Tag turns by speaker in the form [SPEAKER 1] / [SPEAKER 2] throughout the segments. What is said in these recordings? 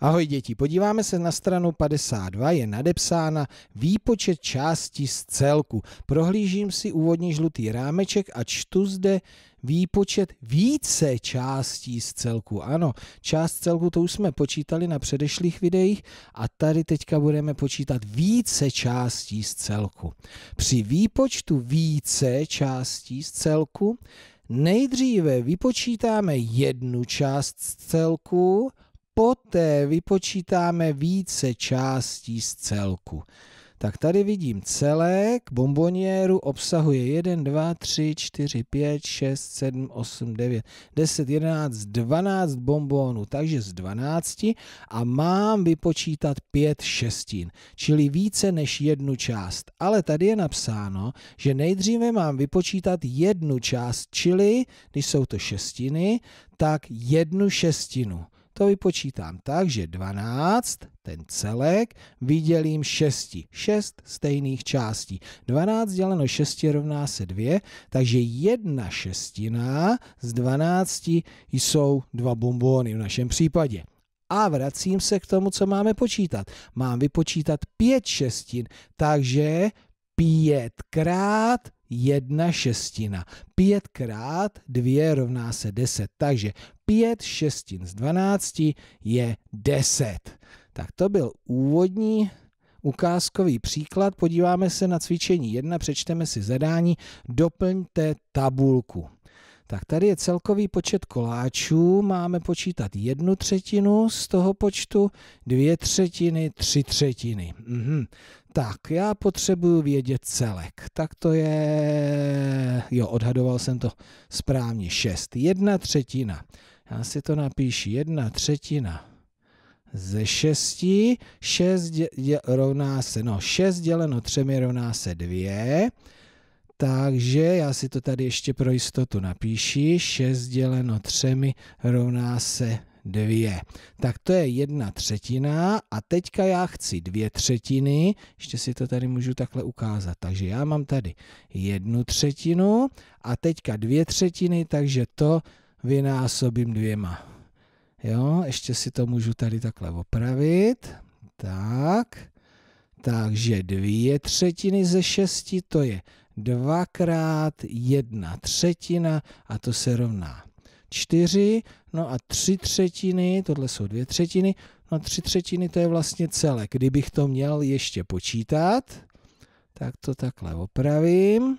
[SPEAKER 1] Ahoj děti, podíváme se na stranu 52, je nadepsána výpočet části z celku. Prohlížím si úvodní žlutý rámeček a čtu zde výpočet více částí z celku. Ano, část celku to už jsme počítali na předešlých videích a tady teďka budeme počítat více částí z celku. Při výpočtu více částí z celku nejdříve vypočítáme jednu část z celku, poté vypočítáme více částí z celku. Tak tady vidím celek, bomboniéru obsahuje 1, 2, 3, 4, 5, 6, 7, 8, 9, 10, 11, 12 bombónů, takže z 12 a mám vypočítat 5 šestin, čili více než jednu část. Ale tady je napsáno, že nejdříve mám vypočítat jednu část, čili když jsou to šestiny, tak jednu šestinu to vypočítám tak, že 12, ten celek, vydělím 6. 6 stejných částí. 12 děleno 6 rovná se 2, takže 1 šestina z 12 jsou dva bombóny v našem případě. A vracím se k tomu, co máme počítat. Mám vypočítat 5 šestin, takže pětkrát jedna šestina. Pětkrát dvě rovná se deset. Takže pět šestin z dvanácti je deset. Tak to byl úvodní ukázkový příklad. Podíváme se na cvičení Jedna přečteme si zadání, doplňte tabulku. Tak tady je celkový počet koláčů, máme počítat jednu třetinu z toho počtu, dvě třetiny, tři třetiny. Mhm. Tak, já potřebuju vědět celek. Tak to je... Jo, odhadoval jsem to správně. šest Jedna třetina. Já si to napíšu. Jedna třetina ze 6. dě, rovná se, no šest děleno třemi rovná se dvě, takže já si to tady ještě pro jistotu napíši. 6 děleno 3 rovná se 2. Tak to je jedna třetina a teďka já chci dvě třetiny, ještě si to tady můžu takhle ukázat. Takže já mám tady jednu třetinu a teďka dvě třetiny, takže to vynásobím dvěma. Jo, ještě si to můžu tady takhle opravit. Tak, takže dvě třetiny ze šesti, to je dvakrát jedna třetina a to se rovná 4, no a tři třetiny, tohle jsou dvě třetiny, no tři třetiny to je vlastně celek. Kdybych to měl ještě počítat, tak to takhle opravím.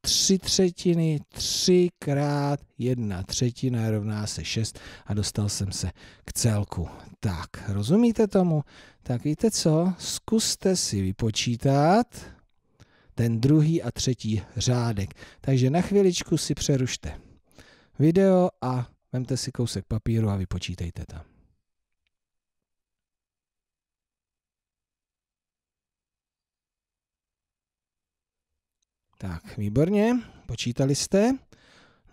[SPEAKER 1] Tři třetiny, tři krát jedna třetina rovná se 6 a dostal jsem se k celku. Tak, rozumíte tomu? Tak víte co? Zkuste si vypočítat ten druhý a třetí řádek. Takže na chviličku si přerušte video a vemte si kousek papíru a vypočítejte tam. Tak, výborně, počítali jste,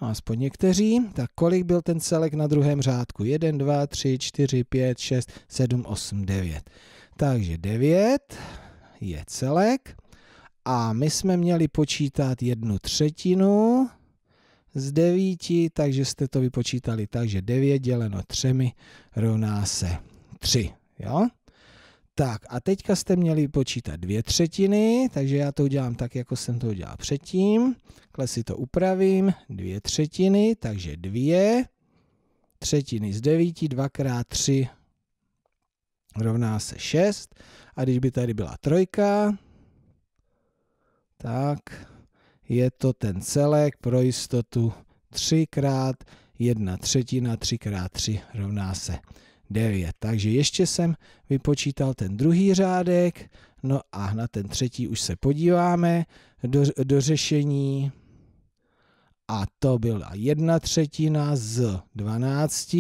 [SPEAKER 1] no aspoň někteří, tak kolik byl ten celek na druhém řádku? 1, 2, 3, 4, 5, 6, 7, 8, 9. Takže 9 je celek, a my jsme měli počítat jednu třetinu z devíti, takže jste to vypočítali tak, že devět děleno třemi rovná se tři, Jo? Tak a teďka jste měli počítat dvě třetiny, takže já to udělám tak, jako jsem to udělal předtím. Takhle si to upravím, dvě třetiny, takže dvě třetiny z devíti, dvakrát krát rovná se šest. A když by tady byla trojka, tak je to ten celek pro jistotu 3 x 1 třetina, 3 x 3 rovná se 9. Takže ještě jsem vypočítal ten druhý řádek, no a na ten třetí už se podíváme do, do řešení a to byla jedna třetina z 12,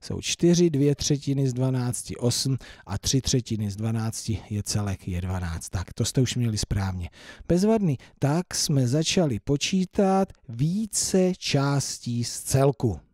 [SPEAKER 1] jsou 4, dvě třetiny z 12, 8 a tři třetiny z 12 je celek, je 12. Tak to jste už měli správně. Bezvadný, tak jsme začali počítat více částí z celku.